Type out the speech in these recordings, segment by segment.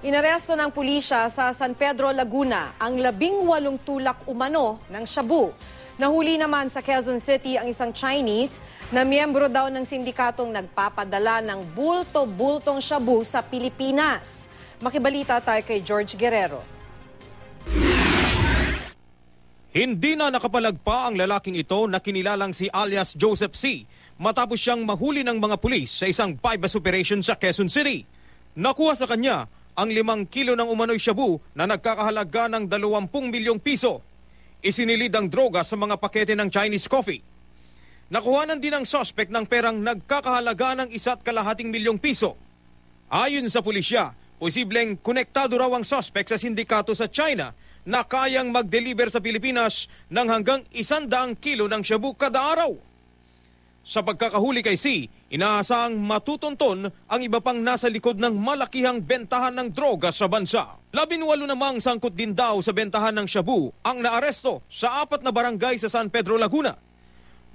Inaresto ng pulisya sa San Pedro, Laguna ang labing walong tulak umano ng shabu. Nahuli naman sa Quezon City ang isang Chinese na miyembro daw ng sindikatong nagpapadala ng bulto-bultong shabu sa Pilipinas. Makibalita tayo kay George Guerrero. Hindi na nakapalagpa ang lalaking ito na kinilalang si alias Joseph C. matapos siyang mahuli ng mga pulis sa isang bypass operation sa Quezon City. Nakuha sa kanya ang limang kilo ng umano'y shabu na nagkakahalaga ng 20 milyong piso. Isinilid ang droga sa mga pakete ng Chinese coffee. Nakuhanan din ang sospek ng perang nagkakahalaga ng isa't kalahating milyong piso. Ayon sa pulisya, posibleng konektado raw ang sospek sa sindikato sa China na kayang mag-deliver sa Pilipinas ng hanggang isandaang kilo ng shabu kada araw. Sa pagkakahuli kay C, inaasang matutunton ang iba pang nasa likod ng malakihang bentahan ng droga sa bansa. Labinwalo namang sangkot din daw sa bentahan ng shabu ang naaresto sa apat na barangay sa San Pedro, Laguna.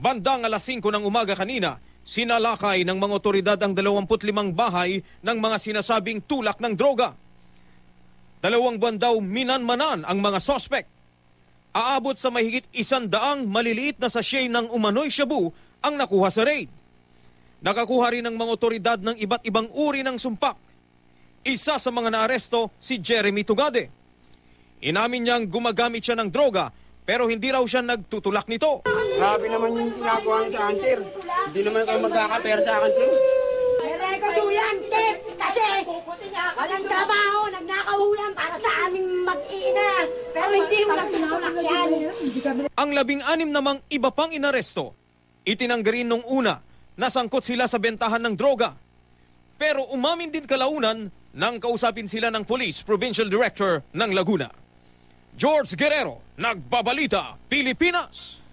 Bandang alas 5 ng umaga kanina, sinalakay ng mga otoridad ang 25 bahay ng mga sinasabing tulak ng droga. Dalawang buwan daw minanmanan ang mga sospek. Aabot sa mahigit isandaang maliliit na sachet ng umanoy shabu ang nakuha sa raid. Nakakuha rin ng mga otoridad ng iba't ibang uri ng sumpak. Isa sa mga naaresto si Jeremy Tugade. Inamin niyang gumagamit siya ng droga pero hindi raw siya nagtutulak nito. Grabe naman yung ginagawa sa akin, sir. Hindi naman kayo magkakapera sa akin, sir. Pero ko yan, sir. Kasi walang trabaho, nagnakaw para sa aming mag-iina. Pero hindi mo nagtutulak yan. Ang labing-anim namang iba pang inaresto Itinanggi nung una na sangkot sila sa bentahan ng droga. Pero umamin din kalaunan nang kausapin sila ng Police Provincial Director ng Laguna. George Guerrero, Nagbabalita, Pilipinas!